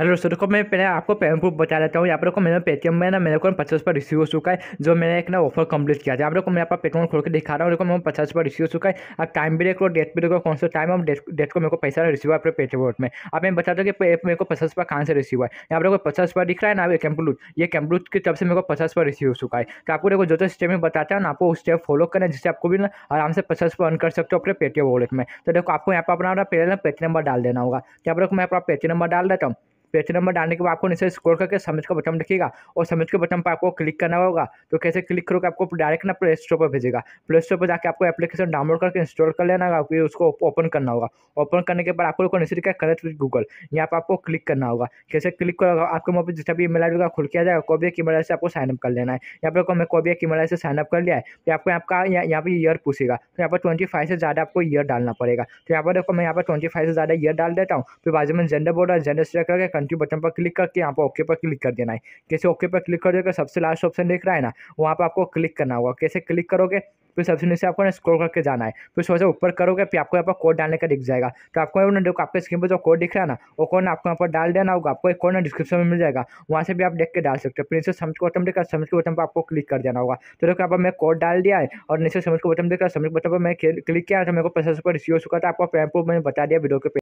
hello दोस्तों देखो मैं पहले आपको पेमेंट प्रूफ बता देता हूँ यहाँ पर देखो मैंने पेटीएम में ना मेरे को पचास पर रिसीव हो चुका है जो मैंने एक ना ऑफर कंप्लीट किया था आप को मैं आप पर पेट्रोल खोल के दिखा रहा हूँ देखो मैं पचास पर रिसीव हो चुका है आप टाइम भी देख लो डेट भी देखो कौन सा टाइम और डेट को मेरे को पैसा रिसीव आप पेटीएम वोट में आप मैं बता दो कि मेरे को पचास पर कहाँ से रिसीव है यहाँ पर पचास पर दिख रहा है ना ये कैम्पलूट ये कैम्पलूट की तरफ से मेरे को पचास पर रिसीव हो चुका है तो आपको देखो जो जो स्टेप में बताता है ना आपको उस स्टेप फॉलो करना जिससे आपको भी ना आराम से पचास पर अर्न कर सकते हो अपने पेटीएम वॉलेट में तो देखो आपको यहाँ पर अपना पहले ना पेटी नंबर डाल देना होगा तो यहाँ पर मैं अपना पेटी नंबर डाल देता हूँ पेज नंबर डालने के बाद आपको नीचे स्क्रॉल करके समझ का बटन लिखेगा और समझ के बटन पर आपको क्लिक करना होगा तो कैसे क्लिक करोगे आपको डायरेक्ट ना प्ले स्टोर पर भेजेगा प्ले स्टोर पर जाकर आपको एप्लीकेशन डाउनलोड करके इंस्टॉल कर लेना होगा फिर उसको ओपन करना होगा ओपन करने के बाद आपको नीचे लिखा करेक्ट विद गूगल यहाँ पर आपको क्लिक करना होगा कैसे क्लिक करोगे आपके मोबाइल जितना भी ईमेल आएगा खुल किया जाएगा कोबिया की मेरा से आपको साइनअप कर लेना है यहाँ पर मैं कोबिया की मदद से साइनअप कर लिया है तो आपको आपका यहाँ पर ईयर पूछेगा तो यहाँ पर ट्वेंटी फाइव से ज़्यादा आपको ईयर डालना पड़ेगा तो यहाँ पर देखो मैं यहाँ पर ट्वेंटी फाइव से ज़्यादा ईयर डाल देता हूँ फिर बाजू में जेंडर बोर्ड और जेंडर सिलेक्ट करके कंट्री बटन पर क्लिक करके यहाँ पर ओके पर क्लिक कर देना है कैसे ओके पर क्लिक कर देगा सबसे लास्ट ऑप्शन देख रहा है ना वहाँ पर आपको क्लिक करना होगा कैसे क्लिक करोगे फिर सबसे नीचे आपको ना स्क्रॉल करके जाना है फिर थोड़ा ऊपर करोगे फिर आपको यहाँ पर कोड डालने का दिख जाएगा तो आपको ना देखो आपके स्क्रीन पर जो कोड दिख रहा है ना वो कोड ना आपको यहाँ पर डाल देना होगा आपको एक कोड ना डिस्क्रिप्शन में मिल जाएगा वहाँ से भी आप देख के डाल सकते हो फिर नीचे समझ को बटन देखा समझ के बटन पर आपको क्लिक कर देना होगा तो देखो यहाँ पर मैं कोड डाल दिया है और नीचे समझ को बटन देखा समझ बटन पर मैं क्लिक किया तो मेरे को पैसा रिसीव हो चुका था आपको पैम्पू मैंने बता दिया वीडियो के